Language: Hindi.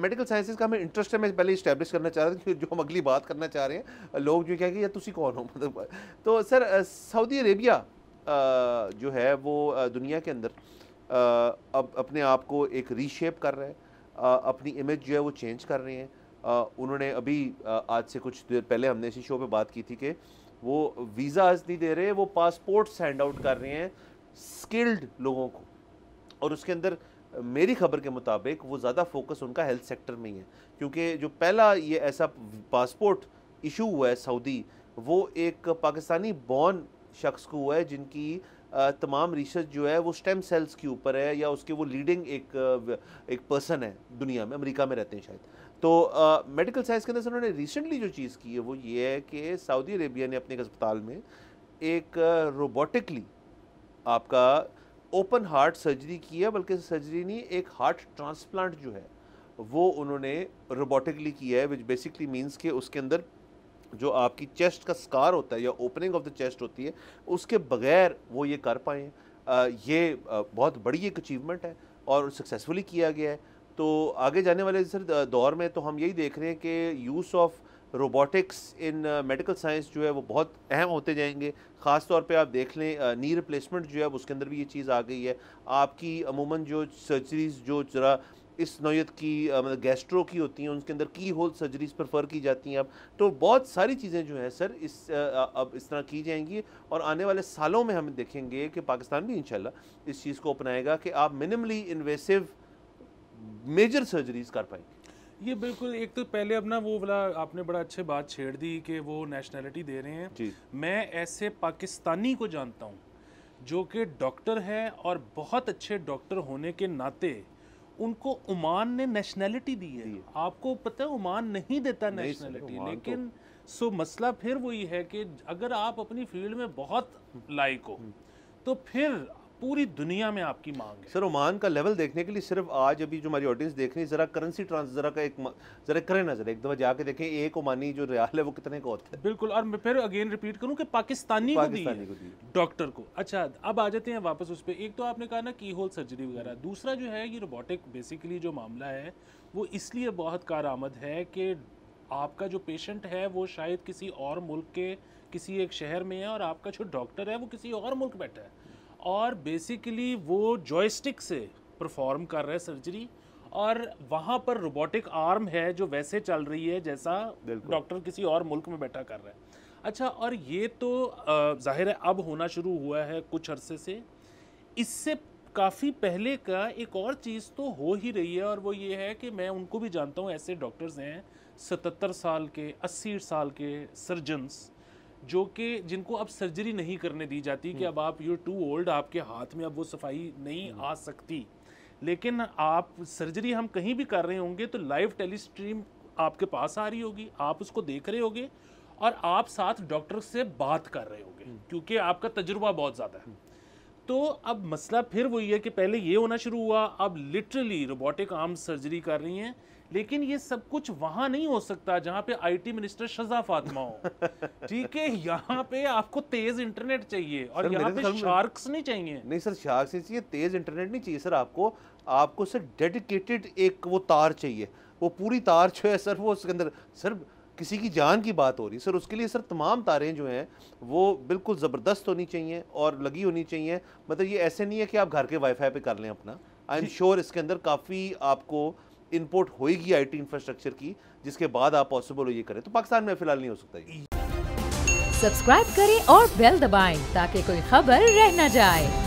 मेडिकल साइंसिस का हमें इंटरेस्ट है मैं पहले इस्टेब्लिश करना चाह रहा था जो हम अगली बात करना चाह रहे हैं लोग जो क्या कि यार तुसी कौन हो मतलब तो सर सऊदी अरेबिया जो है वो दुनिया के अंदर अब अपने आप को एक रीशेप कर रहे हैं अपनी इमेज जो है वो चेंज कर रहे हैं उन्होंने अभी आज से कुछ देर पहले हमने इसी शो पे बात की थी कि वो वीज़ाज नहीं दे रहे वो पासपोर्ट्स हैंड आउट कर रहे हैं स्किल्ड लोगों को और उसके अंदर मेरी खबर के मुताबिक वो ज़्यादा फोकस उनका हेल्थ सेक्टर में ही है क्योंकि जो पहला ये ऐसा पासपोर्ट इशू हुआ है सऊदी वो एक पाकिस्तानी बॉर्न शख्स को हुआ है जिनकी तमाम रिसर्च जो है वो स्टेम सेल्स के ऊपर है या उसके वो लीडिंग एक एक पर्सन है दुनिया में अमेरिका में रहते हैं शायद तो मेडिकल साइंस के अंदर उन्होंने रिसेंटली जो चीज़ की है वो ये है कि सऊदी अरेबिया ने अपने एक अस्पताल में एक रोबोटिकली आपका ओपन हार्ट सर्जरी की है बल्कि सर्जरी नहीं एक हार्ट ट्रांसप्लांट जो है वो उन्होंने रोबोटिकली किया है विच बेसिकली मीन्स के उसके अंदर जो आपकी चेस्ट का स्कार होता है या ओपनिंग ऑफ द चेस्ट होती है उसके बगैर वो ये कर पाए ये बहुत बड़ी एक अचीवमेंट है और सक्सेसफुली किया गया है तो आगे जाने वाले सर दौर में तो हम यही देख रहे हैं कि use of robotics in medical science जो है वो बहुत अहम होते जाएंगे ख़ास तौर पे आप देख लें नी रिप्लेसमेंट जो है उसके अंदर भी ये चीज़ आ गई है आपकी अमूमन जो सर्जरीज़ जो ज़रा इस नोयत की मतलब गैस्ट्रो की होती हैं उनके अंदर की होल सर्जरीज प्रफ़र की जाती हैं अब तो बहुत सारी चीज़ें जो हैं सर इस अब इस तरह की जाएंगी और आने वाले सालों में हम देखेंगे कि पाकिस्तान भी इन इस चीज़ को अपनाएगा कि आप मिनिमली इन्वेसिव मेजर सर्जरीज कर पाएंगे ये बिल्कुल एक तो पहले अपना वो वाला आपने बड़ा अच्छे बात छेड़ दी कि वो नेशनैलिटी दे रहे हैं मैं ऐसे पाकिस्तानी को जानता हूँ जो कि डॉक्टर है और बहुत अच्छे डॉक्टर होने के नाते उनको ओमान ने नेशनैलिटी दी है आपको पता है ओमान नहीं देता नेशनैलिटी तो- लेकिन तो। सो मसला फिर वही है कि अगर आप अपनी फील्ड में बहुत लाइक हो हम्म। तो फिर पूरी दुनिया में आपकी मांग है सर ओमान का लेवल देखने के लिए सिर्फ आज अभी जो हमारी ऑडियंस देख रही है ज़रा करेंसी ट्रांस ज़रा का एक ज़रा करें नजर एक दफ़ा जाके देखें एक ओमानी जो रियाल है वो कितने का होता है बिल्कुल और मैं फिर अगेन रिपीट करूँ कि पाकिस्तानी, पाकिस्तानी को डॉक्टर को अच्छा अब आ जाते हैं वापस उस पर एक तो आपने कहा ना की होल सर्जरी वगैरह दूसरा जो है ये रोबोटिक बेसिकली जो मामला है वो इसलिए बहुत आमद है कि आपका जो पेशेंट है वो शायद किसी और मुल्क के किसी एक शहर में है और आपका जो डॉक्टर है वो किसी और मुल्क बैठा है और बेसिकली वो जॉयस्टिक से परफॉर्म कर रहा है सर्जरी और वहाँ पर रोबोटिक आर्म है जो वैसे चल रही है जैसा डॉक्टर किसी और मुल्क में बैठा कर रहा है अच्छा और ये तो जाहिर है अब होना शुरू हुआ है कुछ अरसे से इससे काफ़ी पहले का एक और चीज़ तो हो ही रही है और वो ये है कि मैं उनको भी जानता हूँ ऐसे डॉक्टर्स हैं सतर साल के अस्सी साल के सर्जन्स जो कि जिनको अब सर्जरी नहीं करने दी जाती कि हम्म। अब आप यू टू ओल्ड आपके हाथ में अब वो सफाई नहीं हम्म। आ सकती लेकिन आप सर्जरी हम कहीं भी कर रहे होंगे तो लाइव टेलीस्ट्रीम आपके पास आ रही होगी आप उसको देख रहे होगे और आप साथ डॉक्टर से बात कर रहे होंगे हम्म। क्योंकि आपका तजुर्बा बहुत ज़्यादा है तो अब मसला फिर वही है कि पहले ये होना शुरू हुआ अब लिटरली रोबोटिक आर्म सर्जरी कर रही हैं लेकिन ये सब कुछ वहां नहीं हो सकता जहां पे आईटी मिनिस्टर शजा फातमा हो ठीक है यहाँ पे आपको तेज इंटरनेट चाहिए और यहाँ तो पे शार्क्स नहीं चाहिए नहीं सर शार्क्स नहीं चाहिए तेज इंटरनेट नहीं चाहिए सर आपको आपको सर डेडिकेटेड एक वो तार चाहिए वो पूरी तार जो है सर वो उसके अंदर सर किसी की जान की बात हो रही है सर उसके लिए सर तमाम तारें जो हैं वो बिल्कुल ज़बरदस्त होनी चाहिए और लगी होनी चाहिए मतलब ये ऐसे नहीं है कि आप घर के वाईफाई पे कर लें अपना आई एम श्योर इसके अंदर काफ़ी आपको इम्पोर्ट होगी आईटी इंफ्रास्ट्रक्चर की जिसके बाद आप पॉसिबल हो ये करें तो पाकिस्तान में फिलहाल नहीं हो सकता सब्सक्राइब करें और बेल दबाएं ताकि कोई खबर रह न जाए